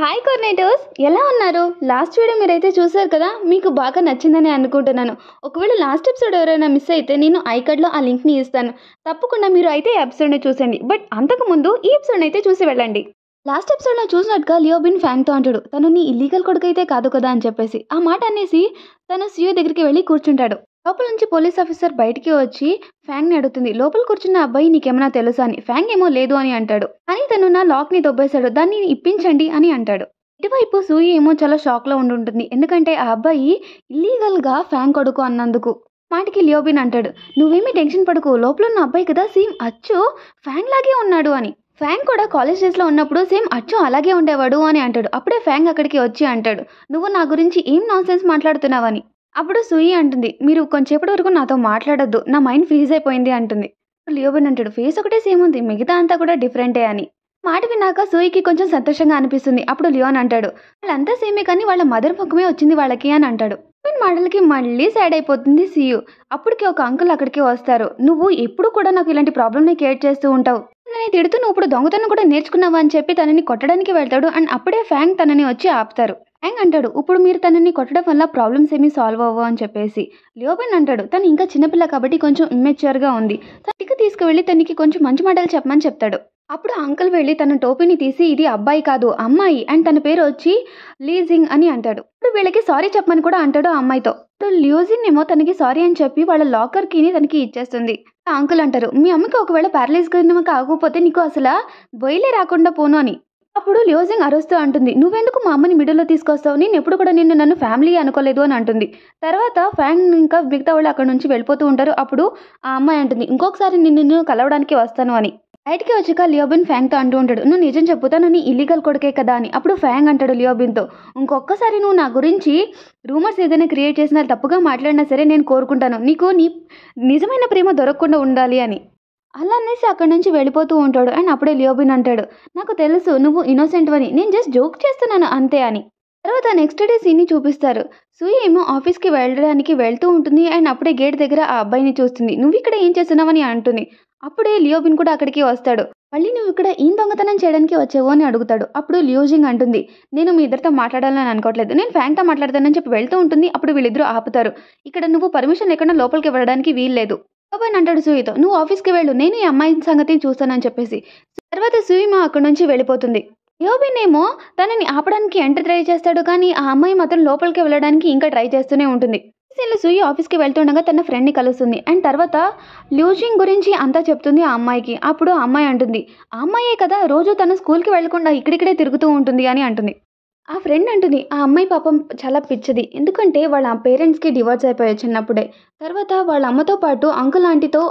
hi coordinators ఎలా ఉన్నారు last video మీరైతే చూసారు కదా మీకు బాగా నచ్చిందని అనుకుంటున్నాను ఒకవేళ లాస్ట్ ఎపిసోడ్ ఎవరైనా మిస్ అయితే నేను ఐకార్డ్లో ఆ లింక్ని ఇస్తాను తప్పకుండా మీరు అయితే ఈ ఎపిసోడ్ని చూసండి బట్ అంతకుముందు ఈ ఎపిసోడ్ అయితే చూసి వెళ్ళండి లాస్ట్ ఎపిసోడ్లో చూసినట్టుగా లియోబిన్ ఫ్యాన్తో అంటాడు తను నీ ఇల్లీగల్ అయితే కాదు కదా అని చెప్పేసి ఆ మాట అనేసి తను సియో దగ్గరికి వెళ్ళి కూర్చుంటాడు లోపల నుంచి పోలీస్ ఆఫీసర్ బయటికి వచ్చి ఫ్యాంగ్ని అడుగుతుంది లోపల కూర్చున్న అబ్బాయి నీకేమైనా తెలుసా అని ఫ్యాంగ్ ఏమో లేదు అని అంటాడు అని తను నా లాక్ని దొబ్బేశాడు దాన్ని ఇప్పించండి అని అంటాడు ఇటువైపు సూయి ఏమో చాలా షాక్లో ఉండుంటుంది ఎందుకంటే ఆ అబ్బాయి ఇల్లీగల్గా ఫ్యాంగ్ కొడుకు అన్నందుకు మాటికి లియోబిన్ అంటాడు నువ్వేమీ టెన్షన్ పడుకో లోపల ఉన్న అబ్బాయి కదా సేమ్ అచ్చు ఫ్యాంగ్ లాగే ఉన్నాడు అని ఫ్యాంగ్ కూడా కాలేజ్ డేస్లో ఉన్నప్పుడు సేమ్ అచ్చు అలాగే ఉండేవాడు అని అంటాడు అప్పుడే ఫ్యాంగ్ అక్కడికి వచ్చి అంటాడు నువ్వు నా గురించి ఏం నాన్సెన్స్ మాట్లాడుతున్నావని అప్పుడు సుయి అంటుంది మీరు కొంచెంసేపటి వరకు నాతో మాట్లాడొద్దు నా మైండ్ ఫ్రీజ్ అయిపోయింది అంటుంది లియోబెన్ అంటాడు ఫేస్ ఒకటే సేమ్ ఉంది మిగతా అంతా కూడా డిఫరెంటే అని మాట విన్నాక సూయికి కొంచెం సంతోషంగా అనిపిస్తుంది అప్పుడు లియోన్ అంటాడు వాళ్ళంతా సేమే కానీ వాళ్ళ మదర్ ముఖమే వచ్చింది వాళ్ళకి అని అంటాడు పిన్ మాటలకి మళ్ళీ సైడ్ అయిపోతుంది సీయు అప్పటికి ఒక అంకుల్ అక్కడికి వస్తారు నువ్వు ఎప్పుడు కూడా నాకు ఇలాంటి ప్రాబ్లమ్ని క్రియేట్ చేస్తూ ఉంటావు తనని తిడుతూ నువ్వు ఇప్పుడు దొంగతనం కూడా నేర్చుకున్నావు అని చెప్పి తనని కొట్టడానికి వెళ్తాడు అండ్ అప్పుడే ఫ్యాంగ్ తనని వచ్చి ఆపుతారు యాంగ్ అంటాడు ఇప్పుడు మీరు తనని కొట్టడం వల్ల ప్రాబ్లమ్స్ ఏమీ సాల్వ్ అవ్వవు అని చెప్పేసి లియోబెన్ అంటాడు తను ఇంకా చిన్నపిల్ల కాబట్టి కొంచెం ఇమ్మెచ్యూర్గా ఉంది తనకి తీసుకువెళ్ళి తనకి కొంచెం మంచి మాటలు చెప్పమని చెప్తాడు అప్పుడు అంకుల్ వెళ్ళి తన టోపీని తీసి ఇది అబ్బాయి కాదు అమ్మాయి అండ్ తన పేరు వచ్చి లీజింగ్ అని అంటాడు ఇప్పుడు వీళ్ళకి సారీ చెప్పమని కూడా అంటాడు ఆ అమ్మాయితో ఇప్పుడు ల్యూజిన్ ఏమో తనకి సారీ అని చెప్పి వాళ్ళ లాకర్ కీని తనకి ఇచ్చేస్తుంది అంకుల్ అంటారు మీ అమ్మకి ఒకవేళ ప్యారలైజ్ కనుక కాకపోతే నీకు అసలు బయలే రాకుండా పోను అని అప్పుడు లియోజింగ్ అరుస్తూ అంటుంది నువ్వెందుకు మా అమ్మని మిడిల్లో తీసుకొస్తావు నేను ఎప్పుడు కూడా నిన్ను నన్ను ఫ్యామిలీ అనుకోలేదు అని అంటుంది తర్వాత ఫ్యాంగ్ ఇంకా మిగతా వాళ్ళు అక్కడ నుంచి వెళ్ళిపోతూ ఉంటారు అప్పుడు ఆ అమ్మాయి అంటుంది ఇంకొకసారి నిన్ను కలవడానికి వస్తాను అని బయటికి వచ్చాక లియోబిన్ ఫ్యాంగ్తో అంటూ ఉంటాడు నువ్వు నిజం చెప్తాను నీ ఇల్లీగల్ కొడుకే కదా అని అప్పుడు ఫ్యాంగ్ అంటాడు లియోబిన్తో ఇంకొకసారి నువ్వు నా గురించి రూమర్స్ ఏదైనా క్రియేట్ చేసినా తప్పుగా మాట్లాడినా సరే నేను కోరుకుంటాను నీకు నీ నిజమైన ప్రేమ దొరకకుండా ఉండాలి అని అలా అనేసి అక్కడి నుంచి వెళ్ళిపోతూ ఉంటాడు అండ్ అప్పుడే లియోబిన్ అంటాడు నాకు తెలుసు నువ్వు ఇన్నోసెంట్ అని నేను జస్ట్ జోక్ చేస్తున్నాను అంతే అని తర్వాత నెక్స్ట్ డే సీన్ని చూపిస్తారు సూయ ఏమో ఆఫీస్కి వెళ్ళడానికి వెళ్తూ ఉంటుంది అండ్ అప్పుడే గేట్ దగ్గర ఆ అబ్బాయిని చూస్తుంది నువ్వు ఇక్కడ ఏం చేస్తున్నావని అంటుంది అప్పుడే లియోబిన్ కూడా అక్కడికి వస్తాడు మళ్ళీ నువ్వు ఇక్కడ ఏం దొంగతనం చేయడానికి వచ్చావు అని అడుగుతాడు అప్పుడు లియోజింగ్ అంటుంది నేను మీ ఇద్దరితో మాట్లాడాలని అనుకోవట్లేదు నేను ఫ్యాంక్తో మాట్లాడతానని చెప్పి వెళ్తూ ఉంటుంది అప్పుడు వీళ్ళిద్దరూ ఆపుతారు ఇక్కడ నువ్వు పర్మిషన్ లేకుండా లోపలికి వెళ్ళడానికి వీల్లేదు బాబాయ్ అంటాడు సూయితో నువ్వు ఆఫీస్కి వెళ్ళు నేను ఈ అమ్మాయి సంగతి చూస్తానని చెప్పేసి తర్వాత సూయిమ అక్కడి నుంచి వెళ్ళిపోతుంది యోబిన్ ఏమో తనని ఆపడానికి ఎంటర్ ట్రై చేస్తాడు కానీ ఆ అమ్మాయి మాత్రం లోపలికి వెళ్ళడానికి ఇంకా ట్రై చేస్తూనే ఉంటుంది సీన్లో సూయి ఆఫీస్కి వెళ్తుండగా తన ఫ్రెండ్ని కలుస్తుంది అండ్ తర్వాత లూజింగ్ గురించి అంతా చెప్తుంది ఆ అమ్మాయికి అప్పుడు ఆ అమ్మాయి అంటుంది ఆ అమ్మాయే కదా రోజు తను స్కూల్కి వెళ్లకుండా ఇక్కడిక్కడే తిరుగుతూ ఉంటుంది అని అంటుంది ఆ ఫ్రెండ్ అంటుంది ఆ అమ్మాయి పాపం చాలా పిచ్చది ఎందుకంటే వాళ్ళ పేరెంట్స్కి డివోర్స్ అయిపోయాయి చిన్నప్పుడే తర్వాత వాళ్ళ అమ్మతో పాటు అంకుల్ ఆంటీతో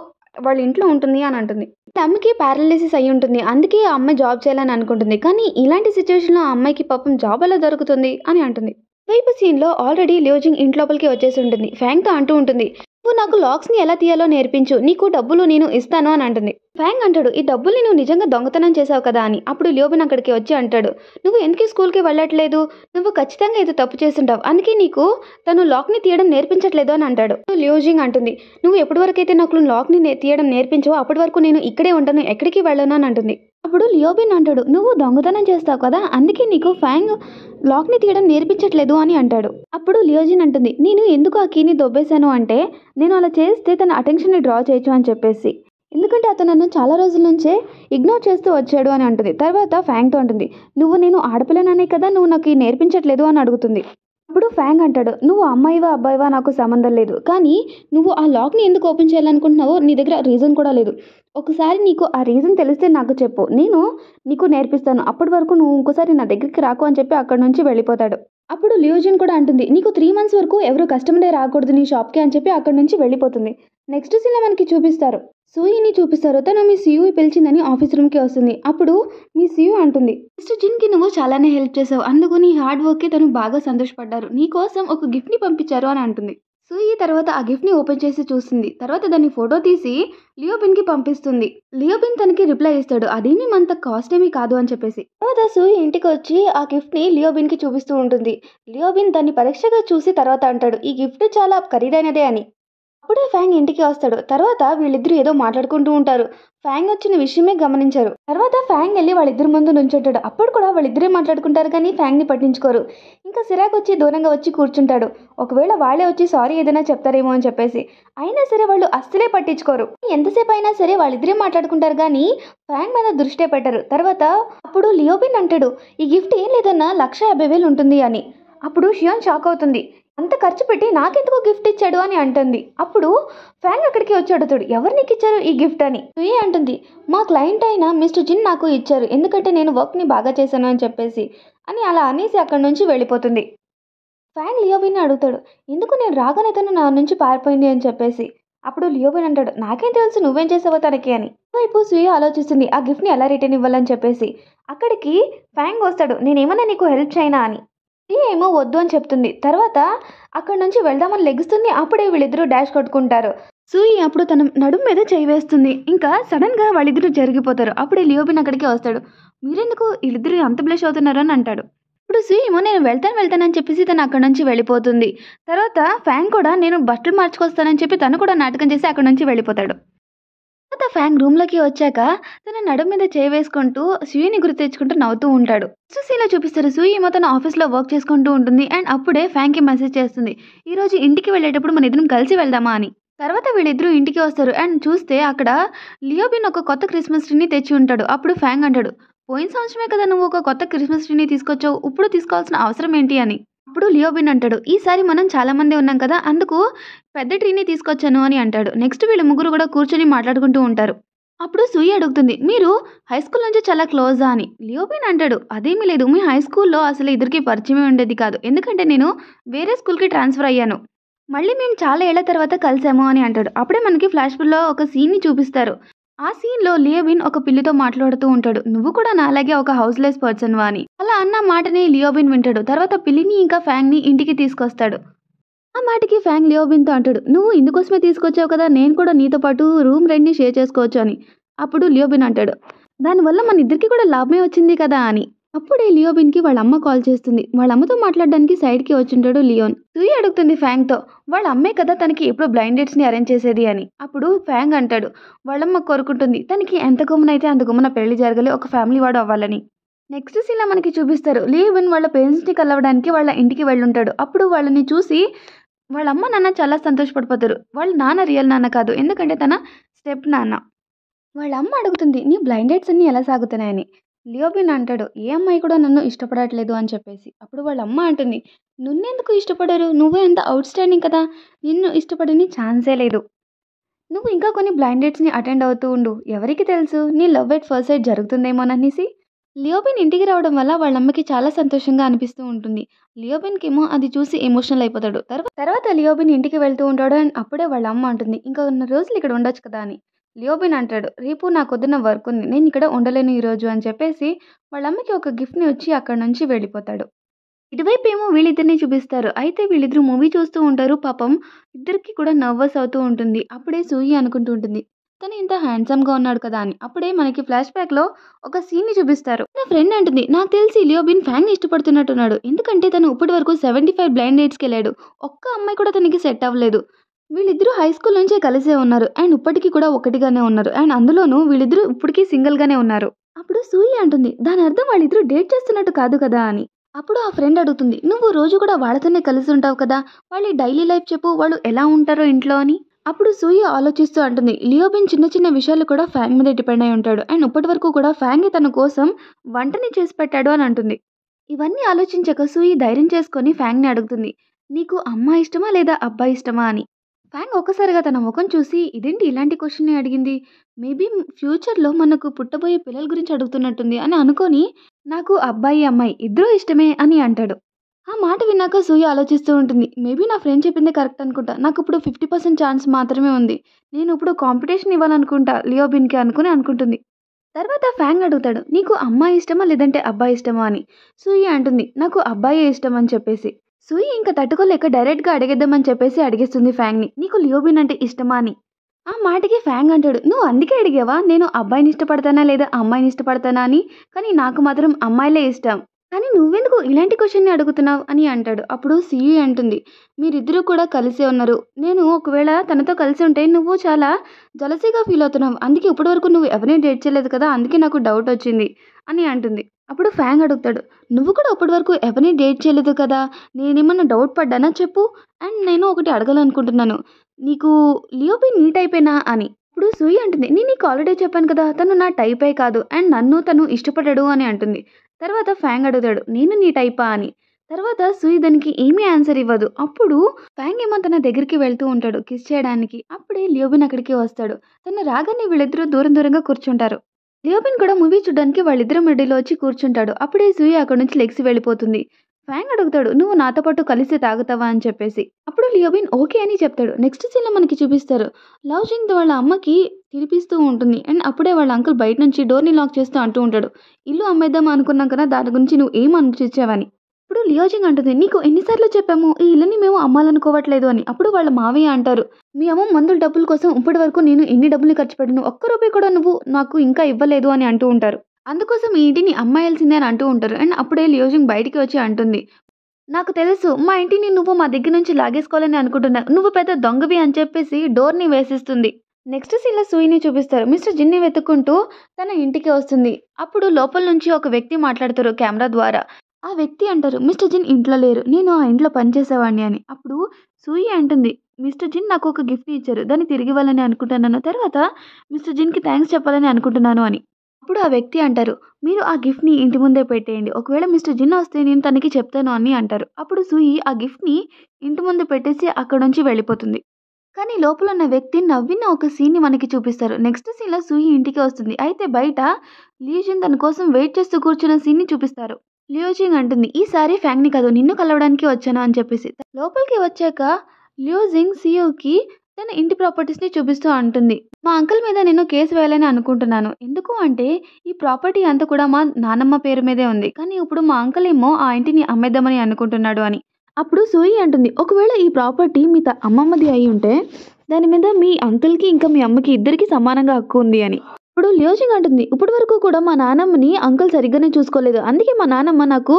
వాళ్ళ ఇంట్లో ఉంటుంది అని అంటుంది అమ్మకి పారాలిసిస్ అయి ఉంటుంది అందుకే ఆ అమ్మాయి జాబ్ చేయాలని అనుకుంటుంది కానీ ఇలాంటి సిచ్యువేషన్లో ఆ అమ్మాయికి పాపం జాబ్ ఎలా దొరుకుతుంది అని అంటుంది వైపు సీన్లో ఆల్రెడీ లియోజింగ్ ఇంట్లోపలికి వచ్చేసి ఉంటుంది ఫ్యాంక్తో అంటూ ఉంటుంది నువ్వు నాకు లాక్స్ని ఎలా తీయాలో నేర్పించు నీకు డబ్బులు నేను ఇస్తాను అని అంటుంది ఫ్యాంగ్ అంటాడు ఈ డబ్బుల్ని నువ్వు నిజంగా దొంగతనం చేసావు కదా అని అప్పుడు లియోబన్ అక్కడికి వచ్చి అంటాడు నువ్వు ఎందుకు స్కూల్కి వెళ్ళట్లేదు నువ్వు ఖచ్చితంగా ఏదో తప్పు చేస్తుంటావు అందుకే నీకు తను లాక్ని తీయడం నేర్పించట్లేదు అని అంటాడు లియోజింగ్ అంటుంది నువ్వు ఎప్పటి వరకు అయితే నాకు లాక్ని తీయడం నేర్పించావు అప్పటి వరకు నేను ఇక్కడే ఉంటాను ఎక్కడికి వెళ్ళను అని అంటుంది అప్పుడు లియోబిన్ అంటాడు నువ్వు దొంగతనం చేస్తావు కదా అందుకే నీకు ఫ్యాంగ్ లాక్ని తీయడం నేర్పించట్లేదు అని అంటాడు అప్పుడు లియోజిన్ అంటుంది నేను ఎందుకు ఆ కీని దొబ్బేశాను అంటే నేను అలా చేస్తే తన అటెన్షన్ని డ్రా చేయొచ్చు అని చెప్పేసి ఎందుకంటే అతను నన్ను చాలా రోజుల నుంచే ఇగ్నోర్ చేస్తూ వచ్చాడు అని అంటుంది తర్వాత ఫ్యాంక్తో అంటుంది నువ్వు నేను ఆడపిల్లననే కదా నువ్వు నాకు నేర్పించట్లేదు అని అడుగుతుంది అప్పుడు ఫ్యాంగ్ అంటాడు నువ్వు అమ్మాయివా అబ్బాయివా నాకు సంబంధం లేదు కానీ నువ్వు ఆ లాక్ని ఎందుకు ఓపెన్ చేయాలనుకుంటున్నావో నీ దగ్గర రీజన్ కూడా లేదు ఒకసారి నీకు ఆ రీజన్ తెలిస్తే నాకు చెప్పు నేను నీకు నేర్పిస్తాను అప్పటి వరకు నువ్వు ఇంకోసారి నా దగ్గరికి రాకు అని చెప్పి అక్కడ నుంచి వెళ్ళిపోతాడు అప్పుడు లియోజిన్ కూడా అంటుంది నీకు త్రీ మంత్స్ వరకు ఎవరు కస్టమరే రాకూడదు నీ షాప్కి అని చెప్పి అక్కడ నుంచి వెళ్ళిపోతుంది నెక్స్ట్ సినిమా మనకి చూపిస్తారు సూయిని చూపిస్తారో తను మీ సియు పిలిచిందని ఆఫీస్ రూమ్కి వస్తుంది అప్పుడు మీ సియు అంటుంది మిస్టర్ జిన్కి నువ్వు చాలానే హెల్ప్ చేసావు అందుకు నీ హార్డ్ వర్క్కి తను బాగా సంతోషపడ్డారు నీ కోసం ఒక గిఫ్ట్ని పంపించారు అని అంటుంది సూయి తర్వాత ఆ గిఫ్ట్ని ఓపెన్ చేసి చూస్తుంది తర్వాత దాన్ని ఫోటో తీసి లియోబిన్కి పంపిస్తుంది లియోబిన్ తనకి రిప్లై ఇస్తాడు అదేమి అంత కాస్ట్ ఏమీ కాదు అని చెప్పేసి తర్వాత సూయి ఇంటికి వచ్చి ఆ గిఫ్ట్ని లియోబిన్కి చూపిస్తూ ఉంటుంది లియోబిన్ దాన్ని పరీక్షగా చూసి తర్వాత అంటాడు ఈ గిఫ్ట్ చాలా ఖరీదైనదే అని అప్పుడే ఫ్యాంగ్ ఇంటికి వస్తాడు తర్వాత వీళ్ళిద్దరూ ఏదో మాట్లాడుకుంటూ ఉంటారు ఫ్యాంగ్ వచ్చిన విషయమే గమనించారు తర్వాత ఫ్యాంగ్ వెళ్ళి వాళ్ళిద్దరి ముందు నుంచుంటాడు అప్పుడు కూడా వాళ్ళిద్దరే మాట్లాడుకుంటారు కానీ ఫ్యాంగ్ని పట్టించుకోరు ఇంకా సిరాక్ వచ్చి దూరంగా వచ్చి కూర్చుంటాడు ఒకవేళ వాళ్ళే వచ్చి సారీ ఏదైనా చెప్తారేమో అని చెప్పేసి అయినా సరే వాళ్ళు అస్సలే పట్టించుకోరు ఎంతసేపు అయినా సరే వాళ్ళిద్దరే మాట్లాడుకుంటారు కానీ ఫ్యాంగ్ మీద దృష్టే పెట్టరు తర్వాత అప్పుడు లియోబిన్ అంటాడు ఈ గిఫ్ట్ ఏం లేదన్నా లక్ష యాభై వేలు ఉంటుంది అని అప్పుడు షియోన్ షాక్ అవుతుంది అంత ఖర్చు పెట్టి నాకెందుకు గిఫ్ట్ ఇచ్చాడు అని అంటుంది అప్పుడు ఫ్యాన్ అక్కడికి వచ్చి అడుగుతాడు ఎవరు నీకు ఇచ్చారు ఈ గిఫ్ట్ అని సుయే అంటుంది మా క్లయింట్ అయిన మిస్టర్ జిన్ నాకు ఇచ్చారు ఎందుకంటే నేను వర్క్ని బాగా చేశాను అని చెప్పేసి అని అలా అనేసి అక్కడి నుంచి వెళ్ళిపోతుంది ఫ్యాన్ లియోబిన్ అడుగుతాడు ఎందుకు నేను రాగానే తను నా నుంచి పారిపోయింది అని చెప్పేసి అప్పుడు లియోబిన్ అంటాడు నాకేం తెలుసు నువ్వేం చేసావో తనకి అని వైపు సుయ ఆలోచిస్తుంది ఆ గిఫ్ట్ని ఎలా రిటర్న్ ఇవ్వాలని చెప్పేసి అక్కడికి ఫ్యాంగ్ వస్తాడు నేనేమన్నా నీకు హెల్ప్ చేయనా అని ఏమో వద్దు అని చెప్తుంది తర్వాత అక్కడి నుంచి వెళ్దామని లెగుస్తుంది అప్పుడే వీళ్ళిద్దరూ డాష్ కొట్టుకుంటారు సూయి అప్పుడు తన నడుం మీద చేయి వేస్తుంది ఇంకా సడన్గా వాళ్ళిద్దరూ జరిగిపోతారు అప్పుడే లియోబిన్ అక్కడికి వస్తాడు మీరెందుకు వీళ్ళిద్దరు అంత బ్లష్ అవుతున్నారు అని అంటాడు ఇప్పుడు ఏమో నేను వెళ్తాను వెళ్తానని చెప్పేసి తను అక్కడ నుంచి వెళ్ళిపోతుంది తర్వాత ఫ్యాన్ కూడా నేను బట్టలు మార్చుకొస్తానని చెప్పి తను కూడా నాటకం చేసి అక్కడ నుంచి వెళ్ళిపోతాడు తర్వాత ఫ్యాంగ్ రూమ్లోకి వచ్చాక తన నడు మీద వేసుకుంటూ సూయిని గుర్తు తెచ్చుకుంటూ నవ్వుతూ ఉంటాడు నెక్స్ట్ సీన్లో చూపిస్తారు సూయి ఏమో తన ఆఫీస్లో వర్క్ చేసుకుంటూ ఉంటుంది అండ్ అప్పుడే కి మెసేజ్ చేస్తుంది ఈరోజు ఇంటికి వెళ్ళేటప్పుడు మన ఇద్దరం కలిసి వెళ్దామా అని తర్వాత వీళ్ళిద్దరూ ఇంటికి వస్తారు అండ్ చూస్తే అక్కడ లియోబిన్ ఒక కొత్త క్రిస్మస్ ట్రీని తెచ్చి ఉంటాడు అప్పుడు ఫ్యాంగ్ అంటాడు పోయిన సంవత్సరమే కదా నువ్వు ఒక కొత్త క్రిస్మస్ ట్రీని తీసుకొచ్చావు ఇప్పుడు తీసుకోవాల్సిన అవసరం ఏంటి అని అప్పుడు లియోబిన్ అంటాడు ఈసారి మనం చాలా మంది ఉన్నాం కదా అందుకు పెద్ద ట్రీని తీసుకొచ్చాను అని అంటాడు నెక్స్ట్ వీళ్ళు ముగ్గురు కూడా కూర్చొని మాట్లాడుకుంటూ ఉంటారు అప్పుడు సూయి అడుగుతుంది మీరు హై స్కూల్ నుంచి చాలా క్లోజా అని లియోబిన్ అంటాడు అదేమీ లేదు మీ హై స్కూల్లో అసలు ఇద్దరికి పరిచయమే ఉండేది కాదు ఎందుకంటే నేను వేరే స్కూల్కి ట్రాన్స్ఫర్ అయ్యాను మళ్ళీ మేము చాలా ఏళ్ల తర్వాత కలిసాము అని అంటాడు అప్పుడే మనకి ఫ్లాష్ ఒక సీన్ని చూపిస్తారు ఆ సీన్లో లియోబిన్ ఒక పిల్లితో మాట్లాడుతూ ఉంటాడు నువ్వు కూడా నాలాగే ఒక హౌస్ లెస్ పర్సన్ వాని అలా అన్న మాటని లియోబిన్ వింటాడు తర్వాత పిల్లిని ఇంకా ఫ్యాంగ్ ని ఇంటికి తీసుకొస్తాడు ఆ మాటకి ఫ్యాంగ్ లియోబిన్తో అంటాడు నువ్వు ఇందుకోసమే తీసుకొచ్చావు కదా నేను కూడా నీతో పాటు రూమ్ రెంట్ని షేర్ చేసుకోవచ్చు అని అప్పుడు లియోబిన్ అంటాడు దానివల్ల మన ఇద్దరికి కూడా లాభమే వచ్చింది కదా అని అప్పుడే లియోబిన్కి వాళ్ళ అమ్మ కాల్ చేస్తుంది వాళ్ళ అమ్మతో మాట్లాడడానికి సైడ్కి వచ్చింటాడు లియోన్ సూయి అడుగుతుంది తో వాళ్ళ అమ్మే కదా తనకి ఎప్పుడు బ్లైండ్ ని అరేంజ్ చేసేది అని అప్పుడు ఫ్యాంగ్ అంటాడు వాళ్ళమ్మ కోరుకుంటుంది తనకి ఎంత అయితే అంత గుమ్మన పెళ్లి జరగాలి ఒక ఫ్యామిలీ వాడు అవ్వాలని నెక్స్ట్ లో మనకి చూపిస్తారు లియోబిన్ వాళ్ళ పేరెంట్స్ని కలవడానికి వాళ్ళ ఇంటికి వెళ్ళుంటాడు అప్పుడు వాళ్ళని చూసి వాళ్ళ అమ్మ నాన్న చాలా సంతోషపడిపోతారు వాళ్ళ నాన్న రియల్ నాన్న కాదు ఎందుకంటే తన స్టెప్ నాన్న వాళ్ళ అమ్మ అడుగుతుంది నీ బ్లైండెడ్స్ అన్ని అన్నీ ఎలా సాగుతున్నాయని లియోబిన్ అంటాడు ఏ అమ్మాయి కూడా నన్ను ఇష్టపడట్లేదు అని చెప్పేసి అప్పుడు వాళ్ళ అమ్మ అంటుంది నున్నెందుకు ఇష్టపడరు నువ్వే అవుట్ స్టాండింగ్ కదా నిన్ను ఇష్టపడని ఛాన్సే లేదు నువ్వు ఇంకా కొన్ని బ్లైండ్ డేట్స్ని అటెండ్ అవుతూ ఉండు ఎవరికి తెలుసు నీ లవ్ ఎట్ ఫస్ట్ సైడ్ అనేసి లియోబిన్ ఇంటికి రావడం వల్ల వాళ్ళ అమ్మకి చాలా సంతోషంగా అనిపిస్తూ ఉంటుంది లియోబిన్కి ఏమో అది చూసి ఎమోషనల్ అయిపోతాడు తర్వాత తర్వాత లియోబిన్ ఇంటికి వెళ్తూ ఉంటాడు అండ్ అప్పుడే వాళ్ళ అమ్మ అంటుంది ఇంకా కొన్ని రోజులు ఇక్కడ ఉండొచ్చు కదా అని లియోబిన్ అంటాడు రేపు నాకు వదిన వర్క్ ఉంది నేను ఇక్కడ ఉండలేను ఈరోజు అని చెప్పేసి వాళ్ళ అమ్మకి ఒక గిఫ్ట్ని వచ్చి అక్కడ నుంచి వెళ్ళిపోతాడు ఇటువైపు ఏమో వీళ్ళిద్దరిని చూపిస్తారు అయితే వీళ్ళిద్దరు మూవీ చూస్తూ ఉంటారు పాపం ఇద్దరికి కూడా నర్వస్ అవుతూ ఉంటుంది అప్పుడే సూయి అనుకుంటూ ఉంటుంది తను ఇంత హ్యాండ్సమ్గా ఉన్నాడు కదా అని అప్పుడే మనకి ఫ్లాష్ బ్యాక్లో ఒక సీన్ని చూపిస్తారు నా ఫ్రెండ్ అంటుంది నాకు తెలిసి లియోబిన్ ఫ్యాన్ ఇష్టపడుతున్నట్టున్నాడు ఎందుకంటే తను ఇప్పటి వరకు సెవెంటీ ఫైవ్ బ్లైండ్ డేట్స్కి వెళ్ళాడు ఒక్క అమ్మాయి కూడా తనకి సెట్ అవ్వలేదు వీళ్ళిద్దరూ హై స్కూల్ నుంచే కలిసే ఉన్నారు అండ్ ఇప్పటికీ కూడా ఒకటిగానే ఉన్నారు అండ్ అందులోనూ వీళ్ళిద్దరూ ఇప్పటికీ సింగిల్గానే ఉన్నారు అప్పుడు సూర్య అంటుంది దాని అర్థం వాళ్ళిద్దరూ డేట్ చేస్తున్నట్టు కాదు కదా అని అప్పుడు ఆ ఫ్రెండ్ అడుగుతుంది నువ్వు రోజు కూడా వాళ్ళతోనే కలిసి ఉంటావు కదా వాళ్ళ డైలీ లైఫ్ చెప్పు వాళ్ళు ఎలా ఉంటారో ఇంట్లో అని అప్పుడు సూయ ఆలోచిస్తూ అంటుంది లియోబిన్ చిన్న చిన్న విషయాలు కూడా ఫ్యాంగ్ మీద డిపెండ్ అయి ఉంటాడు అండ్ ఇప్పటి వరకు కూడా ఫ్యాంగ్ తన కోసం వంటని చేసి పెట్టాడు అని అంటుంది ఇవన్నీ ఆలోచించక సూయి ధైర్యం చేసుకొని ఫ్యాంగ్ని అడుగుతుంది నీకు అమ్మాయి ఇష్టమా లేదా అబ్బాయి ఇష్టమా అని ఫ్యాంగ్ ఒక్కసారిగా తన ముఖం చూసి ఇదేంటి ఇలాంటి క్వశ్చన్ని అడిగింది మేబీ ఫ్యూచర్లో మనకు పుట్టబోయే పిల్లల గురించి అడుగుతున్నట్టుంది అని అనుకొని నాకు అబ్బాయి అమ్మాయి ఇద్దరూ ఇష్టమే అని అంటాడు ఆ మాట విన్నాక సూయ ఆలోచిస్తూ ఉంటుంది మేబీ నా ఫ్రెండ్ చెప్పింది కరెక్ట్ అనుకుంటా నాకు ఇప్పుడు ఫిఫ్టీ పర్సెంట్ ఛాన్స్ మాత్రమే ఉంది నేను ఇప్పుడు కాంపిటీషన్ ఇవ్వాలనుకుంటా లియోబిన్కి అనుకుని అనుకుంటుంది తర్వాత ఫ్యాంగ్ అడుగుతాడు నీకు అమ్మాయి ఇష్టమా లేదంటే అబ్బాయి ఇష్టమా అని సూయ అంటుంది నాకు అబ్బాయే ఇష్టం అని చెప్పేసి సూయి ఇంకా తట్టుకోలేక డైరెక్ట్గా అడిగేద్దామని చెప్పేసి అడిగేస్తుంది ఫ్యాంగ్ని నీకు లియోబిన్ అంటే ఇష్టమా అని ఆ మాటకి ఫ్యాంగ్ అంటాడు నువ్వు అందుకే అడిగావా నేను అబ్బాయిని ఇష్టపడతానా లేదా అమ్మాయిని ఇష్టపడతానా అని కానీ నాకు మాత్రం అమ్మాయిలే ఇష్టం కానీ నువ్వెందుకు ఇలాంటి క్వశ్చన్ని అడుగుతున్నావు అని అంటాడు అప్పుడు సిఈ అంటుంది మీరిద్దరూ కూడా కలిసే ఉన్నారు నేను ఒకవేళ తనతో కలిసి ఉంటే నువ్వు చాలా జలసీగా ఫీల్ అవుతున్నావు అందుకే ఇప్పటివరకు నువ్వు ఎవరిని డేట్ చేయలేదు కదా అందుకే నాకు డౌట్ వచ్చింది అని అంటుంది అప్పుడు ఫ్యాంగ్ అడుగుతాడు నువ్వు కూడా అప్పటి వరకు ఎవరిని డేట్ చేయలేదు కదా నేనేమన్నా డౌట్ పడ్డానా చెప్పు అండ్ నేను ఒకటి అడగాలనుకుంటున్నాను నీకు లియోపి నీట్ అయిపోయినా అని ఇప్పుడు సూయి అంటుంది నేను నీకు ఆల్రెడీ చెప్పాను కదా తను నా టైపే కాదు అండ్ నన్ను తను ఇష్టపడ్డాడు అని అంటుంది తర్వాత ఫ్యాంగ్ అడుగుతాడు నేను నీ టైపా అని తర్వాత సూయి దానికి ఏమీ ఆన్సర్ ఇవ్వదు అప్పుడు ఫ్యాంగ్ ఏమో తన దగ్గరికి వెళ్తూ ఉంటాడు కిస్ చేయడానికి అప్పుడే లియోబిన్ అక్కడికి వస్తాడు తను రాగానే వీళ్ళిద్దరూ దూరం దూరంగా కూర్చుంటారు లియోబిన్ కూడా మూవీ చూడడానికి వాళ్ళిద్దరి మడిలో వచ్చి కూర్చుంటాడు అప్పుడే సూయ అక్కడి నుంచి లెగ్సి వెళ్ళిపోతుంది ఫ్యాంగ్ అడుగుతాడు నువ్వు నాతో పాటు కలిసి తాగుతావా అని చెప్పేసి అప్పుడు లియోబిన్ ఓకే అని చెప్తాడు నెక్స్ట్ సీన్లో మనకి చూపిస్తారు లవ్ జింగ్ వాళ్ళ అమ్మకి తినిపిస్తూ ఉంటుంది అండ్ అప్పుడే వాళ్ళ అంకుల్ బయట నుంచి డోర్ని లాక్ చేస్తూ అంటూ ఉంటాడు ఇల్లు అమ్మేద్దాం అనుకున్నాం కదా దాని గురించి నువ్వు ఏం ఆలోచించావని ఇప్పుడు లియోజింగ్ అంటుంది నీకు ఎన్నిసార్లు చెప్పాము ఈ ఇల్లుని మేము అమ్మాలనుకోవట్లేదు అని అప్పుడు వాళ్ళ మావయ్య అంటారు మీ అమ్మ మందుల డబ్బుల కోసం ఇప్పటి వరకు నేను ఎన్ని డబ్బులు ఖర్చు పెట్టను ఒక్క రూపాయి కూడా నువ్వు నాకు ఇంకా ఇవ్వలేదు అని అంటూ ఉంటారు అందుకోసం ఈ ఇంటిని అమ్మాయాల్సిందే అని అంటూ ఉంటారు అండ్ అప్పుడే లియోజింగ్ బయటికి వచ్చి అంటుంది నాకు తెలుసు మా ఇంటిని నువ్వు మా దగ్గర నుంచి లాగేసుకోవాలని అనుకుంటున్నావు నువ్వు పెద్ద దొంగవి అని చెప్పేసి డోర్ని వేసిస్తుంది నెక్స్ట్ సీన్లో సూయిని చూపిస్తారు మిస్టర్ జిన్ని వెతుక్కుంటూ తన ఇంటికి వస్తుంది అప్పుడు లోపల నుంచి ఒక వ్యక్తి మాట్లాడతారు కెమెరా ద్వారా ఆ వ్యక్తి అంటారు మిస్టర్ జిన్ ఇంట్లో లేరు నేను ఆ ఇంట్లో పనిచేసేవాడిని అని అప్పుడు సూయి అంటుంది మిస్టర్ జిన్ నాకు ఒక గిఫ్ట్ ఇచ్చారు దాన్ని తిరిగి ఇవ్వాలని అనుకుంటున్నాను తర్వాత మిస్టర్ జిన్కి థ్యాంక్స్ చెప్పాలని అనుకుంటున్నాను అని అప్పుడు ఆ వ్యక్తి అంటారు మీరు ఆ గిఫ్ట్ని ఇంటి ముందే పెట్టేయండి ఒకవేళ మిస్టర్ జిన్ వస్తే నేను తనకి చెప్తాను అని అంటారు అప్పుడు సూయి ఆ గిఫ్ట్ని ఇంటి ముందు పెట్టేసి అక్కడ నుంచి వెళ్ళిపోతుంది కానీ లోపల ఉన్న వ్యక్తి నవ్విన ఒక సీన్ని మనకి చూపిస్తారు నెక్స్ట్ సీన్లో సూయి ఇంటికి వస్తుంది అయితే బయట లీజిన్ తన కోసం వెయిట్ చేస్తూ కూర్చున్న సీన్ని చూపిస్తారు లియోజింగ్ అంటుంది ఈసారి ని కాదు నిన్ను కలవడానికి వచ్చాను అని చెప్పేసి లోపలికి వచ్చాక లియోజింగ్ కి తన ఇంటి ప్రాపర్టీస్ని చూపిస్తూ అంటుంది మా అంకుల్ మీద నేను కేసు వేయాలని అనుకుంటున్నాను ఎందుకు అంటే ఈ ప్రాపర్టీ అంతా కూడా మా నానమ్మ పేరు మీదే ఉంది కానీ ఇప్పుడు మా అంకుల్ ఏమో ఆ ఇంటిని అమ్మేద్దామని అనుకుంటున్నాడు అని అప్పుడు సూయి అంటుంది ఒకవేళ ఈ ప్రాపర్టీ మీ అమ్మమ్మది అయి ఉంటే దాని మీద మీ అంకుల్కి ఇంకా మీ అమ్మకి ఇద్దరికి సమానంగా హక్కు ఉంది అని ఇప్పుడు లియోజింగ్ అంటుంది ఇప్పటి వరకు కూడా మా నానమ్మని అంకుల్ సరిగ్గానే చూసుకోలేదు అందుకే మా నానమ్మ నాకు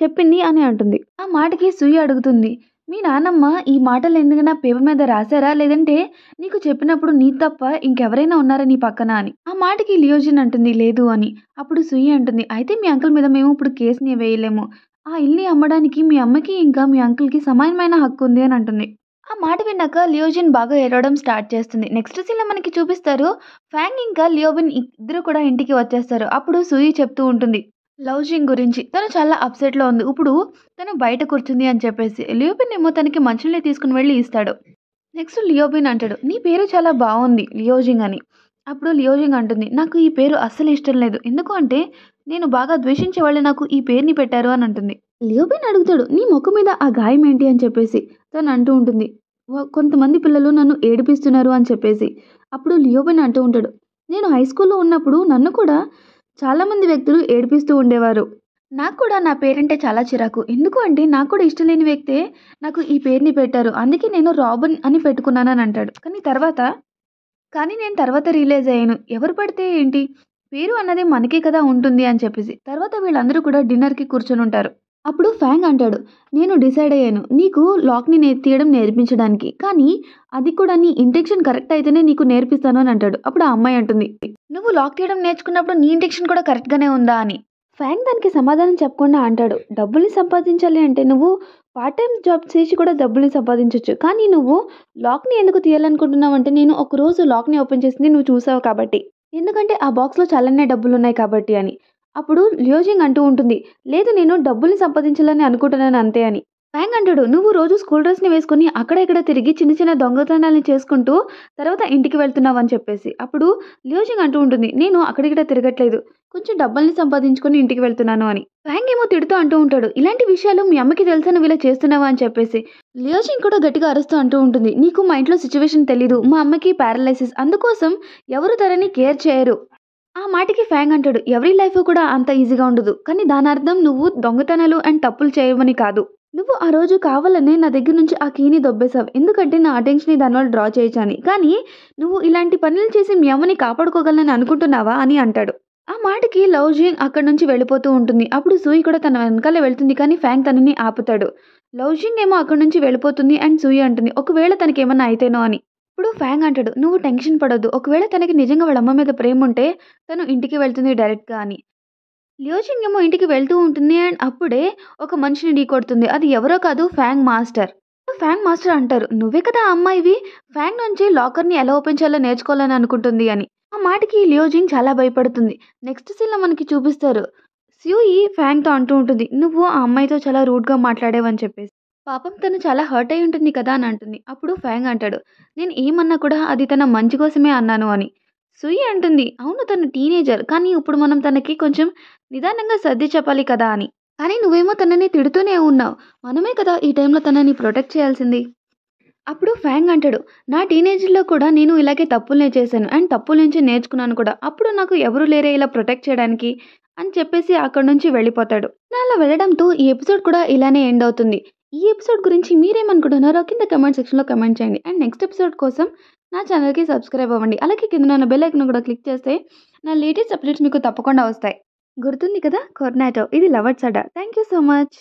చెప్పింది అని అంటుంది ఆ మాటకి సూయ అడుగుతుంది మీ నానమ్మ ఈ మాటలు ఎందుకన్నా పేపర్ మీద రాశారా లేదంటే నీకు చెప్పినప్పుడు నీ తప్ప ఇంకెవరైనా ఉన్నారా నీ పక్కన అని ఆ మాటకి లియోజిన్ అంటుంది లేదు అని అప్పుడు సుయ్య అంటుంది అయితే మీ అంకుల్ మీద మేము ఇప్పుడు కేసుని వేయలేము ఆ ఇల్లు అమ్మడానికి మీ అమ్మకి ఇంకా మీ అంకుల్కి సమానమైన హక్కు ఉంది అని అంటుంది ఆ మాట విన్నాక లియోజిన్ బాగా ఏడవడం స్టార్ట్ చేస్తుంది నెక్స్ట్ సీన్లో మనకి చూపిస్తారు ఫ్యాంగ్ ఇంకా లియోబిన్ ఇద్దరు కూడా ఇంటికి వచ్చేస్తారు అప్పుడు సూయి చెప్తూ ఉంటుంది లవ్జింగ్ గురించి తను చాలా అప్సెట్లో ఉంది ఇప్పుడు తను బయట కూర్చుంది అని చెప్పేసి లియోబిన్ ఏమో తనకి మంచులే తీసుకుని వెళ్ళి ఇస్తాడు నెక్స్ట్ లియోబిన్ అంటాడు నీ పేరు చాలా బాగుంది లియోజింగ్ అని అప్పుడు లియోజింగ్ అంటుంది నాకు ఈ పేరు అస్సలు ఇష్టం లేదు ఎందుకు అంటే నేను బాగా ద్వేషించే వాళ్ళు నాకు ఈ పేరుని పెట్టారు అని అంటుంది లియోబిన్ అడుగుతాడు నీ ముఖం మీద ఆ గాయం ఏంటి అని చెప్పేసి తను అంటూ ఉంటుంది కొంతమంది పిల్లలు నన్ను ఏడిపిస్తున్నారు అని చెప్పేసి అప్పుడు లియోబెన్ అంటూ ఉంటాడు నేను హై స్కూల్లో ఉన్నప్పుడు నన్ను కూడా చాలామంది వ్యక్తులు ఏడిపిస్తూ ఉండేవారు నాకు కూడా నా పేరంటే చాలా చిరాకు ఎందుకు అంటే నాకు కూడా ఇష్టం లేని వ్యక్తే నాకు ఈ పేరుని పెట్టారు అందుకే నేను రాబన్ అని పెట్టుకున్నానని అంటాడు కానీ తర్వాత కానీ నేను తర్వాత రియలైజ్ అయ్యాను ఎవరు పడితే ఏంటి పేరు అన్నది మనకే కదా ఉంటుంది అని చెప్పేసి తర్వాత వీళ్ళందరూ కూడా డిన్నర్కి కూర్చొని ఉంటారు అప్పుడు ఫ్యాంగ్ అంటాడు నేను డిసైడ్ అయ్యాను నీకు లాక్ని నే తీయడం నేర్పించడానికి కానీ అది కూడా నీ ఇంటెక్షన్ కరెక్ట్ అయితేనే నీకు నేర్పిస్తాను అని అంటాడు అప్పుడు ఆ అమ్మాయి అంటుంది నువ్వు లాక్ తీయడం నేర్చుకున్నప్పుడు నీ ఇంటెక్షన్ కూడా కరెక్ట్గానే ఉందా అని ఫ్యాంగ్ దానికి సమాధానం చెప్పకుండా అంటాడు డబ్బుల్ని సంపాదించాలి అంటే నువ్వు పార్ట్ టైం జాబ్ చేసి కూడా డబ్బుల్ని సంపాదించవచ్చు కానీ నువ్వు లాక్ని ఎందుకు తీయాలనుకుంటున్నావు అంటే నేను ఒకరోజు లాక్ని ఓపెన్ చేసింది నువ్వు చూసావు కాబట్టి ఎందుకంటే ఆ బాక్స్లో చాలానే డబ్బులు ఉన్నాయి కాబట్టి అని అప్పుడు లియోజింగ్ అంటూ ఉంటుంది లేదు నేను డబ్బుల్ని సంపాదించాలని అనుకుంటున్నాను అంతే అని ఫ్యాంగ్ అంటాడు నువ్వు రోజు స్కూల్ డ్రెస్ని వేసుకుని అక్కడ ఇక్కడ తిరిగి చిన్న చిన్న దొంగతనాన్ని చేసుకుంటూ తర్వాత ఇంటికి వెళ్తున్నావు అని చెప్పేసి అప్పుడు లియోజింగ్ అంటూ ఉంటుంది నేను అక్కడిక్కడ తిరగట్లేదు కొంచెం డబ్బుల్ని సంపాదించుకొని ఇంటికి వెళ్తున్నాను అని ఫ్యాంగ్ ఏమో తిడుతూ అంటూ ఉంటాడు ఇలాంటి విషయాలు మీ అమ్మకి తెలుసని వీళ్ళ చేస్తున్నావా అని చెప్పేసి లియోజింగ్ కూడా గట్టిగా అరుస్తూ అంటూ ఉంటుంది నీకు మా ఇంట్లో సిచ్యువేషన్ తెలీదు మా అమ్మకి పారాలైసిస్ అందుకోసం ఎవరు తరని కేర్ చేయరు ఆ మాటకి ఫ్యాంగ్ అంటాడు ఎవరి లైఫ్ కూడా అంత ఈజీగా ఉండదు కానీ దాని అర్థం నువ్వు దొంగతనాలు అండ్ తప్పులు చేయమని కాదు నువ్వు ఆ రోజు కావాలనే నా దగ్గర నుంచి ఆ కీని దొబ్బేశావు ఎందుకంటే నా అటెన్షన్ని దానివల్ల డ్రా చేయించాను కానీ నువ్వు ఇలాంటి పనులు చేసి మీ అమ్మని కాపాడుకోగలని అనుకుంటున్నావా అని అంటాడు ఆ మాటకి లవ్ జింగ్ అక్కడి నుంచి వెళ్ళిపోతూ ఉంటుంది అప్పుడు సూయి కూడా తన వెనకాల వెళ్తుంది కానీ ఫ్యాంగ్ తనని ఆపుతాడు లవ్ జింగ్ ఏమో అక్కడి నుంచి వెళ్ళిపోతుంది అండ్ సూయి అంటుంది ఒకవేళ తనకేమన్నా అయితేనో అని అప్పుడు ఫ్యాంగ్ అంటాడు నువ్వు టెన్షన్ పడొద్దు ఒకవేళ తనకి నిజంగా వాళ్ళ అమ్మ మీద ప్రేమ ఉంటే తను ఇంటికి వెళ్తుంది డైరెక్ట్గా అని లియోజింగ్ ఏమో ఇంటికి వెళ్తూ ఉంటుంది అండ్ అప్పుడే ఒక మనిషిని ఢీకొడుతుంది అది ఎవరో కాదు ఫ్యాంగ్ మాస్టర్ ఫ్యాంగ్ మాస్టర్ అంటారు నువ్వే కదా అమ్మాయివి ఫ్యాంగ్ నుంచి లాకర్ని ఎలా ఓపెన్ చేయాలో నేర్చుకోవాలని అనుకుంటుంది అని ఆ మాటకి లియోజింగ్ చాలా భయపడుతుంది నెక్స్ట్ సీన్లో మనకి చూపిస్తారు ఫ్యాంగ్ ఫ్యాంగ్తో అంటూ ఉంటుంది నువ్వు ఆ అమ్మాయితో చాలా రూడ్గా మాట్లాడేవని చెప్పేసి పాపం తను చాలా హర్ట్ అయి ఉంటుంది కదా అని అంటుంది అప్పుడు ఫ్యాంగ్ అంటాడు నేను ఏమన్నా కూడా అది తన మంచి కోసమే అన్నాను అని సుయి అంటుంది అవును తను టీనేజర్ కానీ ఇప్పుడు మనం తనకి కొంచెం నిదానంగా సర్ది చెప్పాలి కదా అని కానీ నువ్వేమో తనని తిడుతూనే ఉన్నావు మనమే కదా ఈ టైంలో తనని ప్రొటెక్ట్ చేయాల్సింది అప్పుడు ఫ్యాంగ్ అంటాడు నా టీనేజ్లో కూడా నేను ఇలాగే తప్పులనే చేశాను అండ్ తప్పుల నుంచి నేర్చుకున్నాను కూడా అప్పుడు నాకు ఎవరు లేరే ఇలా ప్రొటెక్ట్ చేయడానికి అని చెప్పేసి అక్కడి నుంచి వెళ్ళిపోతాడు అలా వెళ్ళడంతో ఈ ఎపిసోడ్ కూడా ఇలానే ఎండ్ అవుతుంది ఈ ఎపిసోడ్ గురించి మీరేమనుకుంటున్నారో కింద కమెంట్ సెక్షన్లో కమెంట్ చేయండి అండ్ నెక్స్ట్ ఎపిసోడ్ కోసం నా ఛానల్కి సబ్స్క్రైబ్ అవ్వండి అలాగే కింద నా బెల్ కూడా క్లిక్ చేస్తే నా లేటెస్ట్ అప్డేట్స్ మీకు తప్పకుండా వస్తాయి గుర్తుంది కదా కొర్నాటో ఇది లవర్ అడ్డా థ్యాంక్ యూ సో మచ్